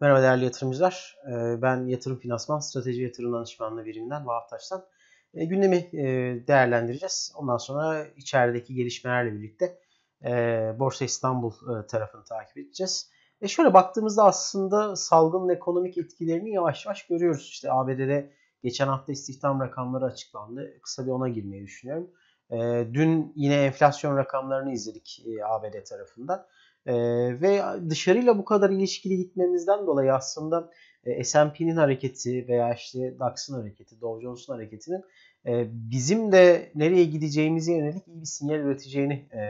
Merhaba değerli yatırımcılar. Ee, ben yatırım finansman strateji yatırım danışmanlığı biriminden Vahap Taş'tan. Ee, gündemi e, değerlendireceğiz. Ondan sonra içerideki gelişmelerle birlikte e, Borsa İstanbul e, tarafını takip edeceğiz. E şöyle baktığımızda aslında salgının ekonomik etkilerini yavaş yavaş görüyoruz. İşte ABD'de geçen hafta istihdam rakamları açıklandı. Kısa bir ona girmeyi düşünüyorum. Dün yine enflasyon rakamlarını izledik ABD tarafından. E, ve dışarıyla bu kadar ilişkili gitmemizden dolayı aslında e, S&P'nin hareketi veya işte DAX'ın hareketi, Dow Jones'un hareketinin e, bizim de nereye gideceğimize yönelik iyi bir sinyal üreteceğini e,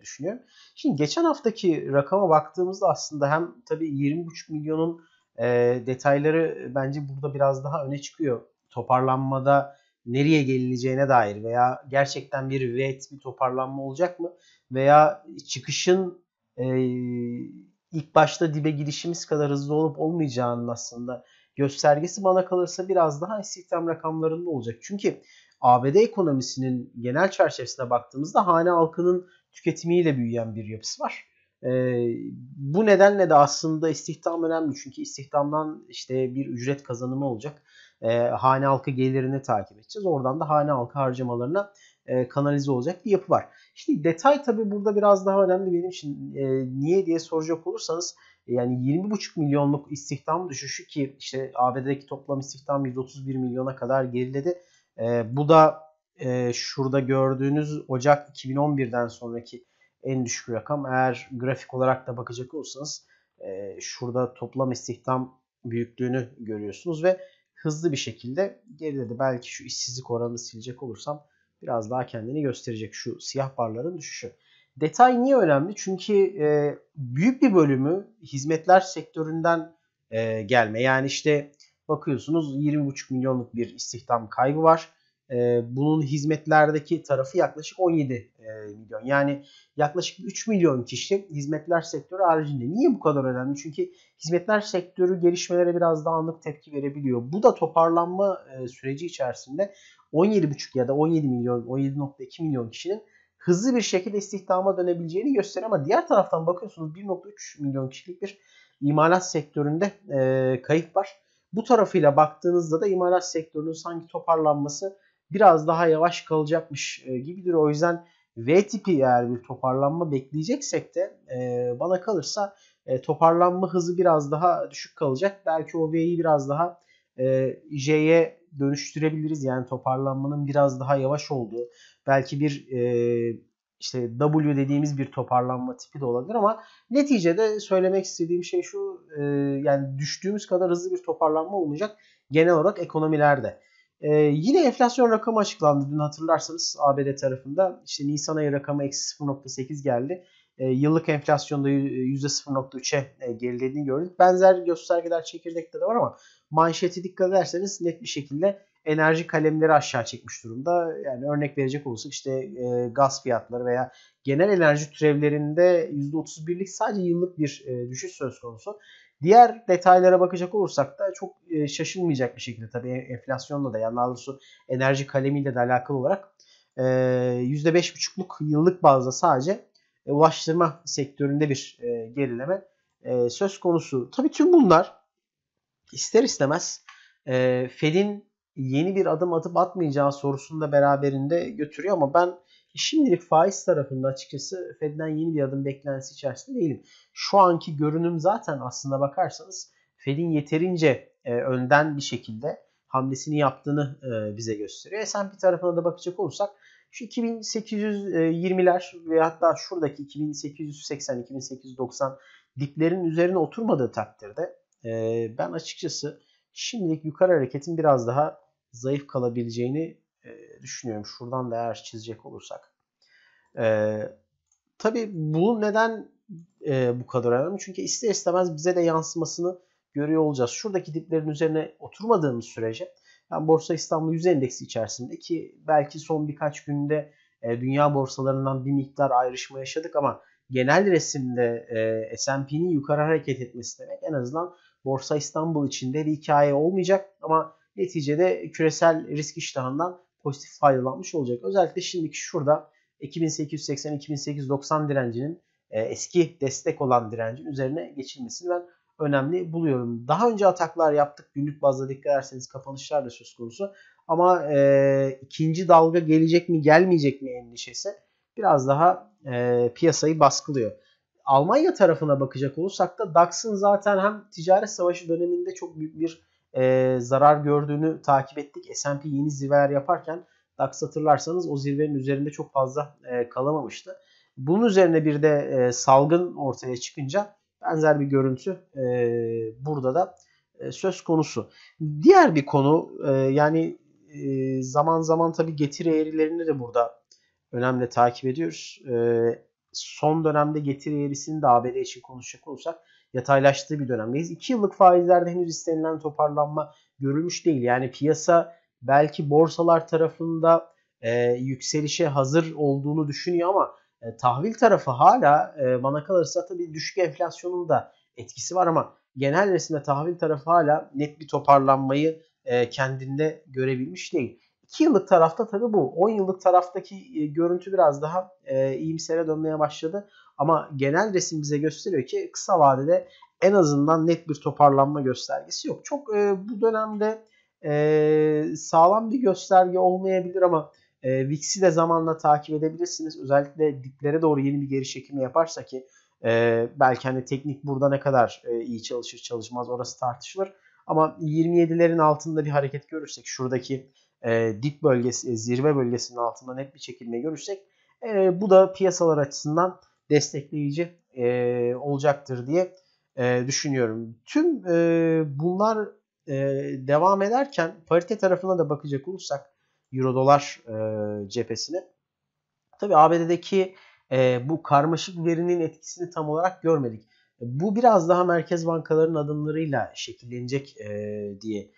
düşünüyorum. Şimdi geçen haftaki rakama baktığımızda aslında hem tabii 20,5 milyonun e, detayları bence burada biraz daha öne çıkıyor. Toparlanmada nereye gelineceğine dair veya gerçekten bir V bir toparlanma olacak mı veya çıkışın e, ilk başta dibe girişimiz kadar hızlı olup olmayacağının aslında göstergesi bana kalırsa biraz daha istihdam rakamlarında olacak. Çünkü ABD ekonomisinin genel çerçevesine baktığımızda hane halkının tüketimiyle büyüyen bir yapısı var. E, bu nedenle de aslında istihdam önemli çünkü istihdamdan işte bir ücret kazanımı olacak. E, hane halkı gelirini takip edeceğiz. Oradan da hane halkı harcamalarına e, kanalize olacak bir yapı var. Şimdi detay tabii burada biraz daha önemli benim için. E, niye diye soracak olursanız e, yani 20,5 milyonluk istihdam düşüşü ki işte ABD'deki toplam istihdam 131 milyona kadar geriledi. E, bu da e, şurada gördüğünüz Ocak 2011'den sonraki en düşük rakam. Eğer grafik olarak da bakacak olursanız e, şurada toplam istihdam büyüklüğünü görüyorsunuz ve hızlı bir şekilde geriledi. Belki şu işsizlik oranını silecek olursam biraz daha kendini gösterecek şu siyah barların düşüşü. Detay niye önemli? Çünkü e, büyük bir bölümü hizmetler sektöründen e, gelme. Yani işte bakıyorsunuz 20,5 milyonluk bir istihdam kaybı var. E, bunun hizmetlerdeki tarafı yaklaşık 17 e, milyon. Yani yaklaşık 3 milyon kişi hizmetler sektörü haricinde. Niye bu kadar önemli? Çünkü hizmetler sektörü gelişmelere biraz daha anlık tepki verebiliyor. Bu da toparlanma e, süreci içerisinde 17,5 ya da 17 milyon, 17.2 milyon kişinin hızlı bir şekilde istihdama dönebileceğini gösteriyor. Ama diğer taraftan bakıyorsunuz 1.3 milyon kişilik bir imalat sektöründe e, kayıp var. Bu tarafıyla baktığınızda da imalat sektörünün sanki toparlanması biraz daha yavaş kalacakmış e, gibidir. O yüzden V tipi eğer bir toparlanma bekleyeceksek de e, bana kalırsa e, toparlanma hızı biraz daha düşük kalacak. Belki o V'yi biraz daha e, J'ye dönüştürebiliriz. Yani toparlanmanın biraz daha yavaş olduğu, belki bir e, işte W dediğimiz bir toparlanma tipi de olabilir ama neticede söylemek istediğim şey şu e, yani düştüğümüz kadar hızlı bir toparlanma olmayacak genel olarak ekonomilerde. E, yine enflasyon rakamı açıklandı dün hatırlarsanız ABD tarafında işte Nisan ayı rakamı eksi 0.8 geldi. E, yıllık enflasyonda %0.3'e e, gerilediğini gördük. Benzer göstergeler çekirdekte de var ama manşeti dikkat ederseniz net bir şekilde enerji kalemleri aşağı çekmiş durumda. Yani örnek verecek olursak işte e, gaz fiyatları veya genel enerji türevlerinde %31'lik sadece yıllık bir e, düşüş söz konusu. Diğer detaylara bakacak olursak da çok e, şaşılmayacak bir şekilde tabii e, enflasyonla da yani daha doğrusu enerji kalemiyle de alakalı olarak e, %5,5'luk yıllık bazda sadece e, ulaştırma sektöründe bir e, gerileme e, söz konusu. Tabii tüm bunlar ister istemez e, Fed'in yeni bir adım atıp atmayacağı sorusunu da beraberinde götürüyor ama ben şimdilik faiz tarafında açıkçası Fed'den yeni bir adım beklentisi içerisinde değilim. Şu anki görünüm zaten aslında bakarsanız Fed'in yeterince e, önden bir şekilde hamlesini yaptığını e, bize gösteriyor. S&P tarafına da bakacak olursak şu 2820'ler ve hatta şuradaki 2880-2890 diplerin üzerine oturmadığı takdirde e, ben açıkçası şimdilik yukarı hareketin biraz daha zayıf kalabileceğini e, düşünüyorum. Şuradan da eğer çizecek olursak. E, tabii bu neden e, bu kadar önemli? Çünkü ister istemez bize de yansımasını görüyor olacağız. Şuradaki diplerin üzerine oturmadığımız sürece yani Borsa İstanbul 100 Endeksi içerisinde ki belki son birkaç günde e, dünya borsalarından bir miktar ayrışma yaşadık ama genel resimde e, S&P'nin yukarı hareket etmesi demek en azından Borsa İstanbul içinde bir hikaye olmayacak ama neticede küresel risk iştahından pozitif faydalanmış olacak. Özellikle şimdiki şurada 2880-2890 direncinin e, eski destek olan direncin üzerine geçilmesini ben önemli buluyorum. Daha önce ataklar yaptık. Günlük bazda dikkat ederseniz kapanışlar da söz konusu. Ama e, ikinci dalga gelecek mi gelmeyecek mi endişesi biraz daha e, piyasayı baskılıyor. Almanya tarafına bakacak olursak da DAX'ın zaten hem ticaret savaşı döneminde çok büyük bir e, zarar gördüğünü takip ettik. S&P yeni zirveler yaparken DAX hatırlarsanız o zirvenin üzerinde çok fazla e, kalamamıştı. Bunun üzerine bir de e, salgın ortaya çıkınca benzer bir görüntü e, burada da e, söz konusu. Diğer bir konu e, yani e, zaman zaman tabii getiri eğrilerini de burada önemli takip ediyoruz. E, son dönemde getiri eğrisini de ABD için konuşacak olursak yataylaştığı bir dönemdeyiz. 2 yıllık faizlerde henüz istenilen toparlanma görülmüş değil. Yani piyasa belki borsalar tarafında e, yükselişe hazır olduğunu düşünüyor ama e, tahvil tarafı hala e, bana kalırsa tabii düşük enflasyonun da etkisi var ama genel resimde tahvil tarafı hala net bir toparlanmayı e, kendinde görebilmiş değil. 2 yıllık tarafta tabi bu. 10 yıllık taraftaki e, görüntü biraz daha e, iyimsere dönmeye başladı. Ama genel resim bize gösteriyor ki kısa vadede en azından net bir toparlanma göstergesi yok. Çok e, bu dönemde e, sağlam bir gösterge olmayabilir ama e, VIX'i de zamanla takip edebilirsiniz. Özellikle diplere doğru yeni bir geri çekimi yaparsa ki e, belki hani teknik burada ne kadar e, iyi çalışır çalışmaz orası tartışılır. Ama 27'lerin altında bir hareket görürsek şuradaki e, dip bölgesi, e, zirve bölgesinin altında net bir çekilme görürsek e, bu da piyasalar açısından destekleyici e, olacaktır diye e, düşünüyorum. Tüm e, bunlar e, devam ederken parite tarafına da bakacak olursak Euro dolar e, cephesine tabi ABD'deki e, bu karmaşık verinin etkisini tam olarak görmedik. Bu biraz daha merkez bankaların adımlarıyla şekillenecek e, diye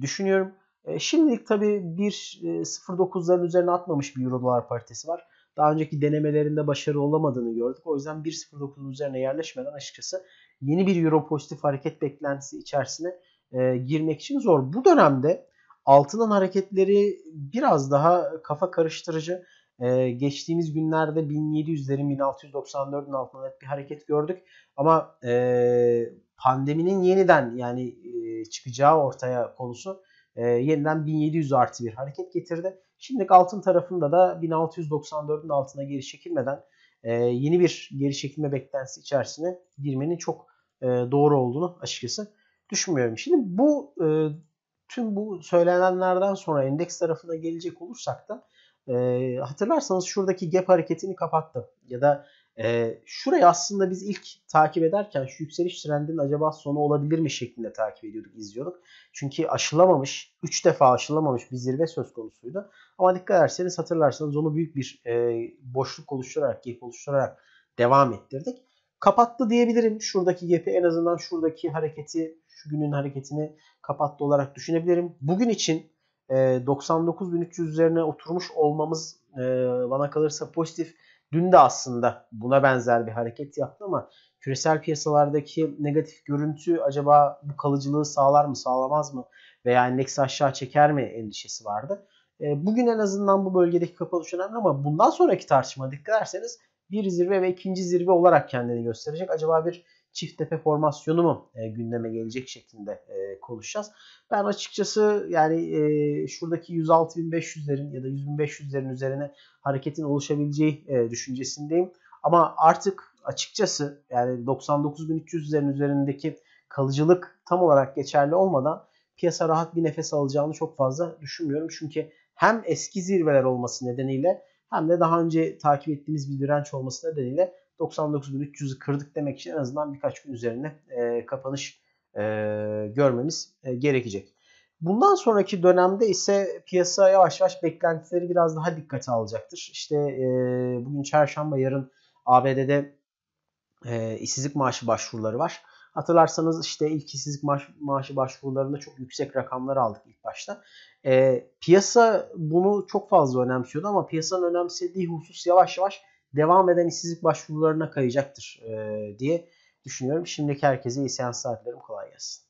düşünüyorum. E, şimdilik tabii 1.09'ların e, üzerine atmamış bir Euro Dolar paritesi var. Daha önceki denemelerinde başarı olamadığını gördük. O yüzden 1.09'un üzerine yerleşmeden açıkçası yeni bir Euro pozitif hareket beklentisi içerisine e, girmek için zor. Bu dönemde altının hareketleri biraz daha kafa karıştırıcı. Ee, geçtiğimiz günlerde 1700'lerin 1694'ün altında net bir hareket gördük. Ama e, pandeminin yeniden yani e, çıkacağı ortaya konusu e, yeniden 1700 artı bir hareket getirdi. Şimdi altın tarafında da 1694'ün altına geri çekilmeden e, yeni bir geri çekilme beklentisi içerisine girmenin çok e, doğru olduğunu açıkçası düşünmüyorum. Şimdi bu e, tüm bu söylenenlerden sonra endeks tarafına gelecek olursak da e, hatırlarsanız şuradaki gap hareketini kapattı ya da e, şurayı aslında biz ilk takip ederken şu yükseliş trendinin acaba sonu olabilir mi şeklinde takip ediyorduk, izliyorduk. Çünkü aşılamamış, 3 defa aşılamamış bir zirve söz konusuydu. Ama dikkat ederseniz hatırlarsanız onu büyük bir e, boşluk oluşturarak, gap oluşturarak devam ettirdik. Kapattı diyebilirim. Şuradaki gap'i en azından şuradaki hareketi, şu günün hareketini kapattı olarak düşünebilirim. Bugün için e, 99.300 üzerine oturmuş olmamız e, bana kalırsa pozitif. Dün de aslında buna benzer bir hareket yaptı ama küresel piyasalardaki negatif görüntü acaba bu kalıcılığı sağlar mı sağlamaz mı veya endeksi aşağı çeker mi endişesi vardı. E, bugün en azından bu bölgedeki kapanış önemli ama bundan sonraki tartışma dikkat ederseniz bir zirve ve ikinci zirve olarak kendini gösterecek. Acaba bir çift tepe formasyonu mu e, gündeme gelecek şeklinde e, konuşacağız. Ben açıkçası yani e, şuradaki 106.500'lerin ya da 100.500'lerin üzerine hareketin oluşabileceği e, düşüncesindeyim. Ama artık açıkçası yani 99.300'lerin üzerindeki kalıcılık tam olarak geçerli olmadan piyasa rahat bir nefes alacağını çok fazla düşünmüyorum. Çünkü hem eski zirveler olması nedeniyle hem de daha önce takip ettiğimiz bir direnç olması nedeniyle 99.300'ü kırdık demek için en azından birkaç gün üzerine e, kapanış e, görmemiz e, gerekecek. Bundan sonraki dönemde ise piyasa yavaş yavaş beklentileri biraz daha dikkate alacaktır. İşte e, bugün çarşamba yarın ABD'de e, işsizlik maaşı başvuruları var. Hatırlarsanız işte ilk işsizlik maaş, maaşı başvurularında çok yüksek rakamlar aldık ilk başta. E, piyasa bunu çok fazla önemsiyordu ama piyasanın önemsediği husus yavaş yavaş devam eden işsizlik başvurularına kayacaktır diye düşünüyorum. Şimdiki herkese iyi seanslar dilerim. Kolay gelsin.